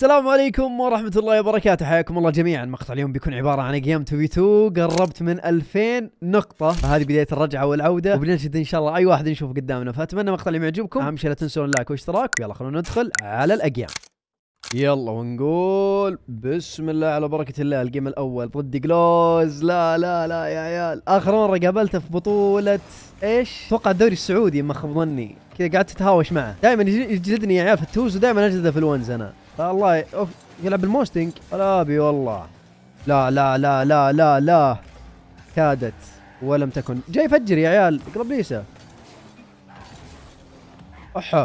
السلام عليكم ورحمة الله وبركاته حياكم الله جميعا مقطع اليوم بيكون عبارة عن جيم 2 في 2 قربت من 2000 نقطة فهذه بداية الرجعة والعودة وبنجد ان شاء الله اي واحد نشوفه قدامنا فاتمنى مقطع اليوم يعجبكم اهم شيء لا تنسون اللايك واشتراك ويلا خلونا ندخل على الاجيام يلا ونقول بسم الله على بركة الله الجيم الاول ضد جلوز لا لا لا يا عيال اخر مرة قابلته في بطولة ايش؟ اتوقع الدوري السعودي ما خاب ظني كذا قعدت اتهاوش معه دائما يجلدني يا عيال في التوز ودائما اجلده في الونز انا الله اوف يلعب بالموستنج ابي والله لا لا لا لا لا لا كادت ولم تكن جاي يفجر يا عيال اقرب ليسا احا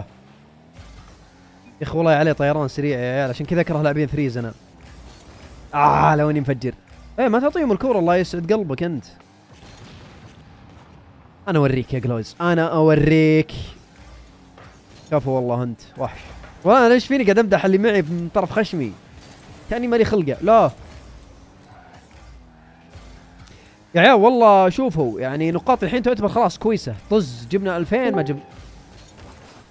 يا اخي والله عليه طيران سريع يا عيال عشان كذا اكره لاعبين ثريز انا اه لو اني مفجر ايه ما تعطيهم الكوره الله يسعد قلبك انت انا اوريك يا جلوز انا اوريك كفو والله انت وحش وانا ايش فيني قاعد امدح اللي معي من طرف خشمي كاني مالي خلقه لا يا عيال والله شوفوا يعني نقاط الحين تعتبر خلاص كويسه طز جبنا 2000 ما جبنا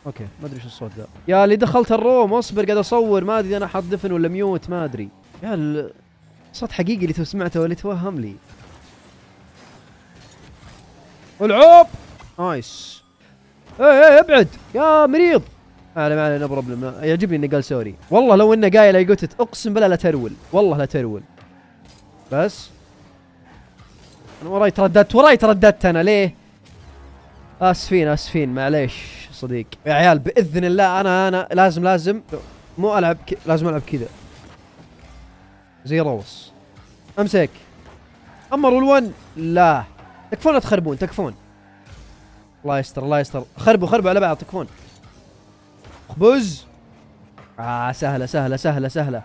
اوكي ما ادري ايش الصوت ذا يا اللي دخلت الروم اصبر قاعد اصور ما ادري انا حاط دفن ولا ميوت ما ادري يا الصوت حقيقي اللي سمعته ولا توهم لي العوب نايس ايه ايه, إيه، ابعد يا مريض انا ما علينا بروبلم يعجبني انه قال سوري والله لو انه قايل اي اقسم بالله لا ترول والله لا ترول بس انا وراي ترددت وراي ترددت انا ليه اسفين اسفين معليش صديق يا عيال باذن الله انا انا لازم لازم مو العب ك... لازم العب كذا زي روس امسك امر الون لا تكفون لا تخربون تكفون الله يستر الله يستر خربوا خربوا على بعض تكفون اقبز آه سهلة سهلة سهلة سهلة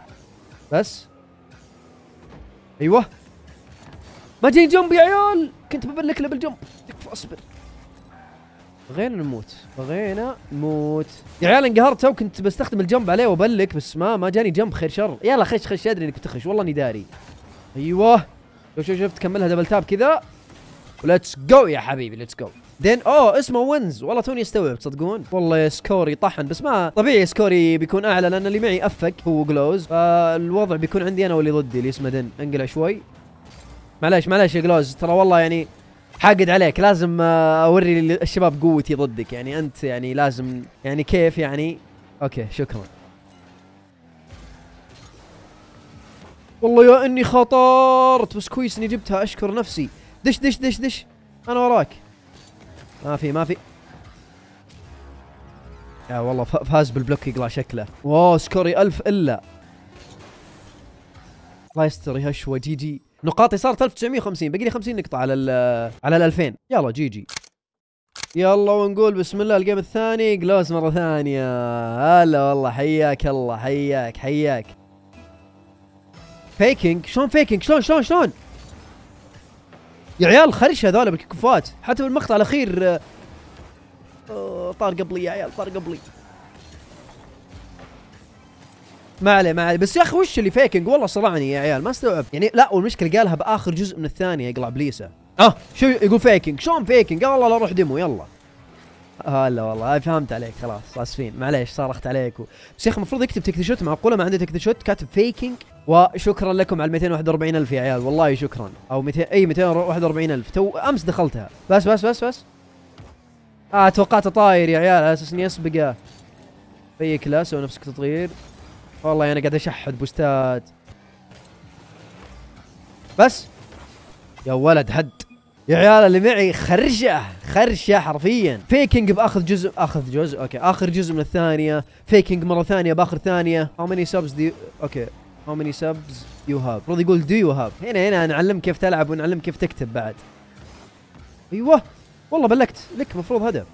بس ايوه ما جاي جنب يا عيال كنت ببلك له بالجنب تكفى اصبر بغينا نموت بغينا نموت يا عيال انقهرت تو كنت بستخدم الجنب عليه وبلك بس ما ما جاني جنب خير شر يلا خش خش ادري انك بتخش والله اني داري ايوه شوف شوف شوف تكملها دبل تاب كذا وليتس جو يا حبيبي ليتس جو دين اوه oh, اسمه وينز والله توني استوعب تصدقون والله سكوري طحن بس ما طبيعي سكوري بيكون اعلى لان اللي معي افك هو جلوز فالوضع بيكون عندي انا واللي ضدي اللي اسمه دن انقلع شوي معليش معليش يا جلوز ترى والله يعني حاقد عليك لازم آه، اوري الشباب قوتي ضدك يعني انت يعني لازم يعني كيف يعني اوكي شكرا والله يا اني خطرت بس كويس اني جبتها اشكر نفسي دش دش دش دش انا وراك ما في ما في يا والله فاز بالبلوك يقلع شكله واو سكوري ألف إلا الله يستر يا هشوة جي جي نقاطي صارت 1950 بقي لي 50 نقطة على ال على ال 2000 يلا جي جي يلا ونقول بسم الله الجيم الثاني جلوس مرة ثانية هلا والله حياك الله حياك حياك فيكينج شلون فيكينج شلون شلون شلون يا عيال خرش هذول بالكفات حتى بالمقطع الاخير آه، طار قبلي يا عيال طار قبلي ما عليه ما عليه بس يا اخي وش اللي فيكنج والله صرعني يا عيال ما استوعب يعني لا والمشكله قالها باخر جزء من الثانيه يقلع بليسه اه شو يقول فيكنج شلون فيكنج قال والله لا روح ديمو يلا هلا والله فهمت عليك خلاص اسفين معليش صارخت عليك و... بس يا اخي المفروض يكتب تكت شوت معقوله ما عنده تكت شوت كاتب فيكينج وشكرا لكم على 241 الف يا عيال والله شكرا او 200 اي 241 الف تو امس دخلتها بس بس بس بس اه توقعت طاير يا عيال على اساس اني اسبقه في كلاس سوي نفسك تطير والله انا يعني قاعد اشحد بوستات بس يا ولد هد يا عيال اللي معي خرشه خرشه حرفيا فيكينج باخذ جزء اخذ جزء اوكي اخر جزء من الثانيه فيكينج مره ثانيه باخر ثانيه هاو ماني سبز دي اوكي هاو ماني سبز يو هاف المفروض يقول دو يو هاف هنا هنا نعلم كيف تلعب ونعلم كيف تكتب بعد ايوه والله بلكت لك المفروض هدف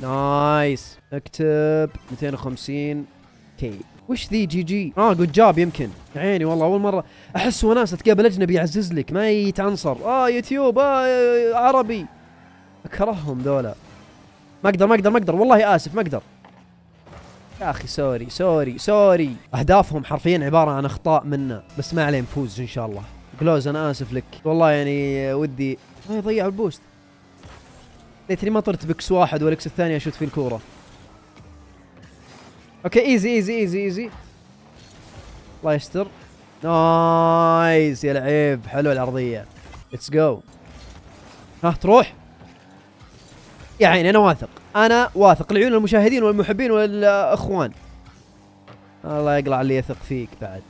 نايس اكتب 250 كي وش ذي جي جي؟ اه جود جاب يمكن عيني والله اول مره احس وناس تقابل اجنبي يعزز لك ما يتعنصر اه يوتيوب اه عربي اكرههم ذولا ما اقدر ما اقدر ما اقدر والله اسف ما اقدر يا اخي سوري سوري سوري اهدافهم حرفيا عباره عن اخطاء منا بس ما عليه نفوز ان شاء الله كلوز انا اسف لك والله يعني ودي ما يضيعوا البوست ليتني ما طرت بكس واحد والاكس الثاني اشوت فيه الكوره اوكي ايزي ايزي ايزي ايزي الله يستر نايس يا لعيب حلوه العرضيه ليتس جو ها تروح يا عيني انا واثق انا واثق لعيون المشاهدين والمحبين والاخوان الله يقلع اللي يثق فيك بعد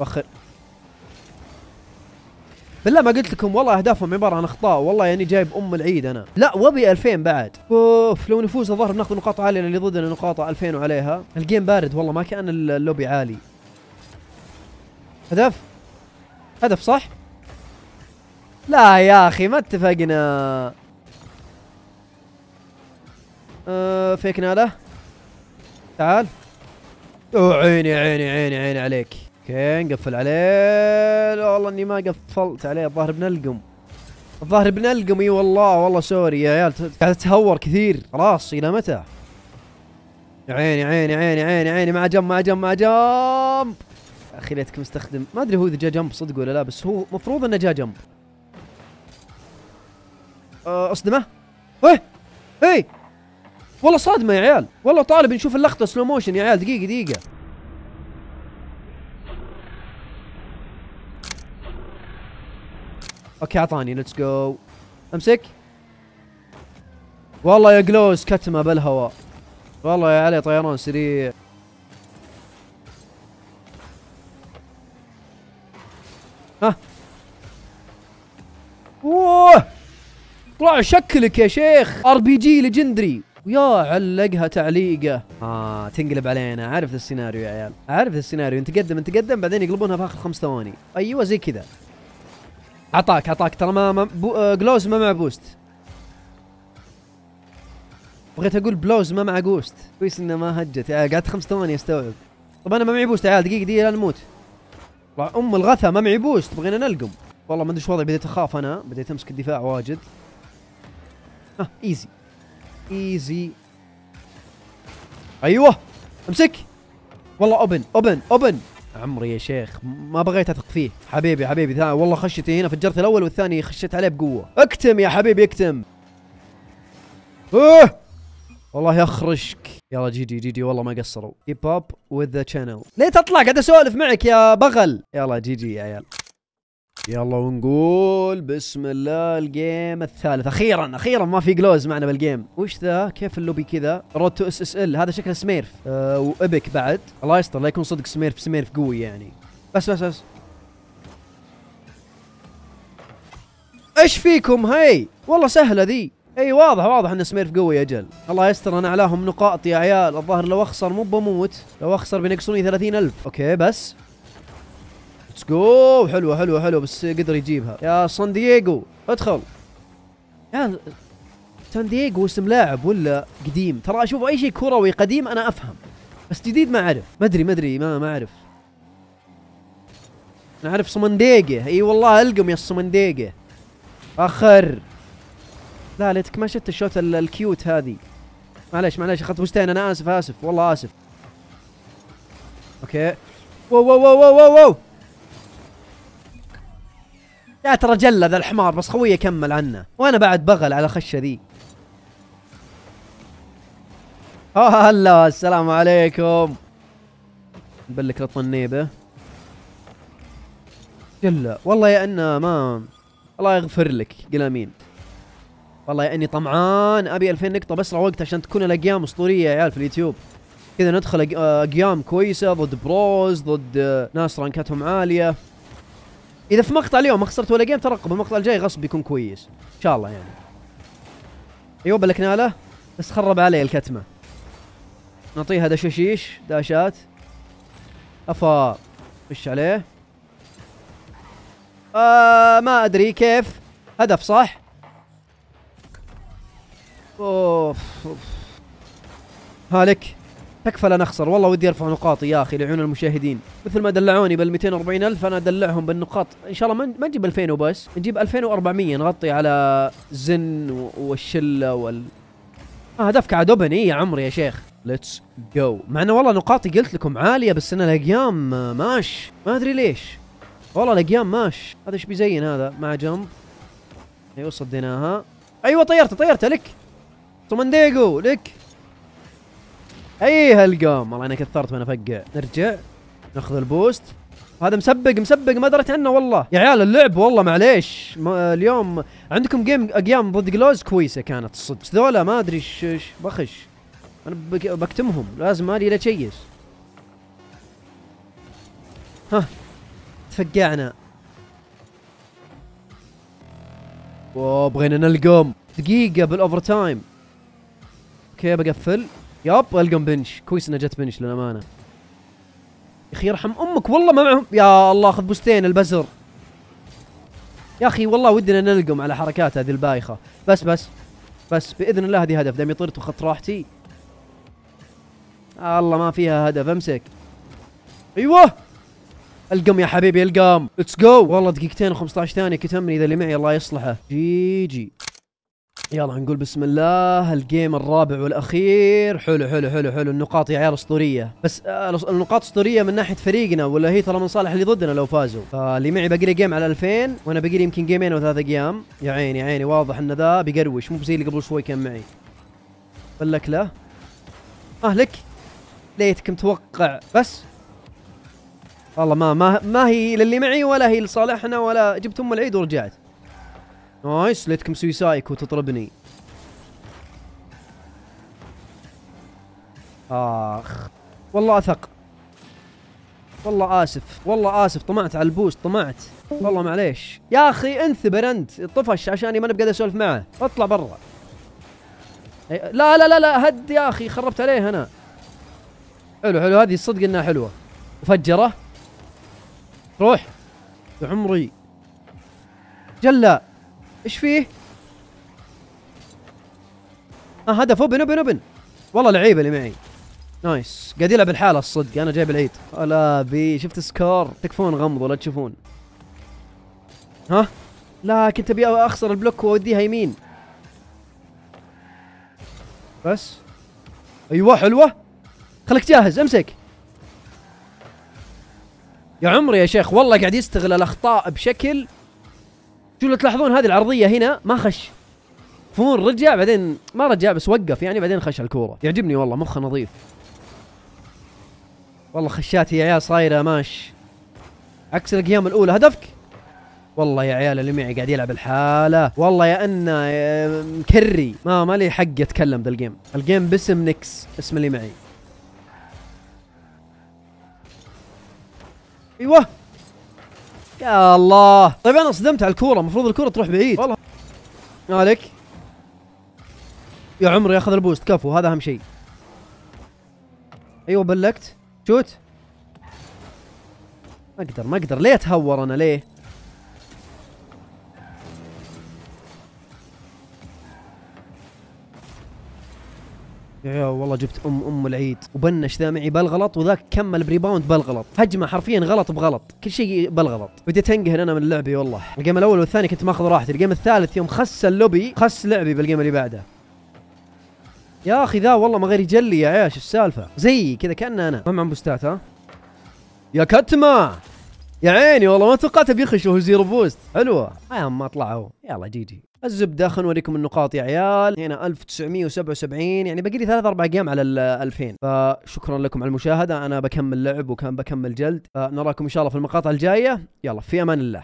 وخر بالله ما قلت لكم والله اهدافهم عباره عن اخطاء والله يعني جايب ام العيد انا لا وبي 2000 بعد اوف لو نفوز الظاهر بناخذ نقاط عاليه اللي ضدنا نقاط 2000 وعليها الجيم بارد والله ما كان اللوبي عالي هدف هدف صح لا يا اخي ما اتفقنا أه فيكنا له تعال اوه عيني عيني عيني عيني عليك اوكي نقفل عليه والله اني ما قفلت عليه الظاهر بنلقم الظاهر بنلقم اي والله والله سوري يا عيال قاعد اتهور كثير خلاص الى متى؟ يا عيني عيني عيني عيني عيني مع جنب مع جنب مع جنب يا اخي ليتك مستخدم ما ادري هو اذا جا جنب صدق ولا لا بس هو مفروض انه جا جنب آه، اصدمه ايه ايه والله صادمه يا عيال والله طالب نشوف اللقطه سلو موشن يا عيال دقيقه دقيقه اوكي اعطاني ليتس جو امسك والله يا جلوز كتمه بالهواء والله يا علي طيران سريع ها اوه طلع شكلك يا شيخ ار بي جي ليجندري ويا علقها تعليقه اه تنقلب علينا عارف السيناريو يا عيال عارف السيناريو انت قدم انت قدم بعدين يقلبونها في اخر خمس ثواني ايوه زي كذا عطاك عطاك ترى ما, ما بو... جلوز آه، ما مع بوست بغيت اقول بلوز ما مع بوست كويس انه ما هجت قعدت خمس ثواني استوعب طب انا ما معي بوست عيال دقيقه دقيقه لا نموت ام الغثا ما معي بوست بغينا نلقم والله ما ادري وضعي بديت اخاف انا بديت امسك الدفاع واجد ها آه ايزي ايزي ايوه امسك والله اوبن اوبن اوبن عمري يا شيخ ما بغيت اثق فيه حبيبي حبيبي ثاني والله خشيتي هنا فجرت الاول والثاني خشيت عليه بقوه اكتم يا حبيبي اكتم اه والله يخرشك يلا جي جي جي جي والله ما قصروا كيب اب وذ ذا شانل ليه تطلع قاعد اسولف معك يا بغل يلا جي جي يا عيال يلا ونقول بسم الله الجيم الثالث اخيرا اخيرا ما في جلوز معنا بالجيم وش ذا كيف اللوبي كذا رود تو اس اس ال هذا شكله سميرف أه وابك بعد الله يستر لا يكون صدق سميرف سميرف قوي يعني بس بس بس ايش فيكم هاي والله سهله ذي اي واضح واضح ان سميرف قوي اجل الله يستر انا اعلاهم نقاط يا عيال الظاهر لو اخسر مو بموت لو اخسر بينقصوني 30000 اوكي بس ليتس جو حلوه حلوه حلوه بس قدر يجيبها يا سان دييغو ادخل يا سان دييغو اسم لاعب ولا قديم ترى اشوف اي شيء كروي قديم انا افهم بس جديد ما اعرف ما ادري ما ادري ما ما اعرف انا اعرف صمنديقه اي والله القم يا الصمنديقه اخر لا ليتك ما شفت الشوت الكيوت هذه معليش معليش اخذت بوستين انا اسف اسف والله اسف اوكي واو واو واو واو واو يا ترى جلة ذا الحمار بس خويه كمل عنه وانا بعد بغل على خشه ذي اه هلا السلام عليكم نبلك الطنيبه جلة والله يا انه ما الله يغفر لك قلامين والله يا اني طمعان ابي 2000 نقطه بس وقت عشان تكون الاقيام اسطوريه يا عيال في اليوتيوب كذا ندخل اقيام كويسه ضد بروز ضد آه، ناس رانكاتهم عاليه اذا في مقطع اليوم ما خسرت ولا جيم ترقب المقطع الجاي غصب يكون كويس ان شاء الله يعني ايوه بلكنا له بس خرب عليه الكتمه نعطيه هذا ششيش داشات افا مش عليه آه ما ادري كيف هدف صح اوف, أوف. هالك تكفى لا نخسر والله ودي ارفع نقاطي يا اخي لعيون المشاهدين مثل ما دلعوني بال 240 الف انا ادلعهم بالنقاط ان شاء الله ما نجيب 2000 وبس نجيب 2400 نغطي على زن والشله وال آه هدفك عاد اوبن يا عمري يا شيخ ليتس جو مع انه والله نقاطي قلت لكم عاليه بس انا الاقيام ماش ما ادري ليش والله الاقيام ماش هذا ايش بيزين هذا مع جنب ايوه صديناها ايوه طيرته طيرته لك طمنديقو لك اي هلقوم والله انا كثرت وانا افقع نرجع ناخذ البوست هذا مسبق مسبق ما دريت عنه والله يا عيال اللعب والله معليش ما اليوم عندكم جيم اقيام ضد جلوز كويسه كانت الصدق ذولا ما ادري ايش بخش انا بكتمهم لازم مالي لا تشيس ها تفقعنا اوه بغينا نلقم دقيقة بالاوفر تايم اوكي بقفل ياب القم بنش كويس انها جت بنش للامانه يا اخي يرحم امك والله ما معهم يا الله خذ بوستين البزر يا اخي والله ودنا نلقم على حركات هذه البايخه بس بس بس باذن الله هذه هدف دام طرت وخط راحتي آه الله ما فيها هدف امسك ايوه القم يا حبيبي القم ليتس جو والله دقيقتين و15 ثانيه كتمني اذا اللي معي الله يصلحه جي جي يلا نقول بسم الله الجيم الرابع والاخير حلو حلو حلو حلو النقاط يا عيال اسطوريه بس آه، النقاط اسطوريه من ناحيه فريقنا ولا هي ترى من صالح اللي ضدنا لو فازوا فاللي معي باقي لي جيم على 2000 وانا باقي لي يمكن جيمين او ثلاث ايام يا عيني يا عيني واضح ان ذا بيقروش مو بزي اللي قبل شوي كان معي بلك له اهلك ليتك متوقع بس والله ما ما ما هي للي معي ولا هي لصالحنا ولا جبت ام العيد ورجعت نايس ليتكم سويسايك وتطربني اخ والله اثق والله اسف والله اسف طمعت على البوست طمعت والله معليش يا اخي انثبر انت طفش عشاني ما نبقى اسولف معه اطلع برا إيه، لا لا لا لا هد يا اخي خربت عليه انا حلو حلو هذه الصدق انها حلوه مفجره روح يا عمري جلا ايش فيه؟ اه هدف اوبن اوبن اوبن والله لعيبه اللي معي نايس قاعد يلعب الحالة الصدق انا جايب العيد لا بي شفت سكور تكفون غمض ولا تشوفون ها لا كنت ابي اخسر البلوك واوديها يمين بس ايوه حلوه خليك جاهز امسك يا عمري يا شيخ والله قاعد يستغل الاخطاء بشكل شو لو تلاحظون هذه العرضيه هنا ما خش فون رجع بعدين ما رجع بس وقف يعني بعدين خش الكوره يعجبني والله مخه نظيف والله خشات يا عيال صايره ماش عكس القيام الاولى هدفك والله يا عيال اللي معي قاعد يلعب الحالة والله يا أنا آه، مكري ما ما لي حق أتكلم ذا الجيم الجيم باسم نكس اسم اللي معي أيوه يا الله طيب انا صدمت على الكوره المفروض الكوره تروح بعيد والله مالك يا عمري ياخذ البوست كفو هذا اهم شيء ايوه بلكت شوت ما اقدر ما اقدر ليه اتهور انا ليه يا والله جبت ام ام العيد وبنش ذا معي بالغلط وذاك كمل بريباوند بالغلط هجمه حرفيا غلط بغلط كل شيء بالغلط بديت انقهر انا من لعبي والله الجيم الاول والثاني كنت ماخذ راحتي الجيم الثالث يوم خس اللوبي خس لعبي بالجيم اللي بعده يا اخي ذا والله ما غير يجلي يا عيش السالفه زي كذا كانه انا ما معهم بوستات ها يا كتمه يا عيني والله ما توقعت بيخش وهو زيرو بوست حلوه ما ما طلعوا يلا جي جي الزبده خلنا نوريكم النقاط يا عيال هنا 1977 يعني باقي لي ثلاث اربع ايام على ال 2000 فشكرا لكم على المشاهده انا بكمل لعب وكان بكمل جلد فنراكم ان شاء الله في المقاطع الجايه يلا في امان الله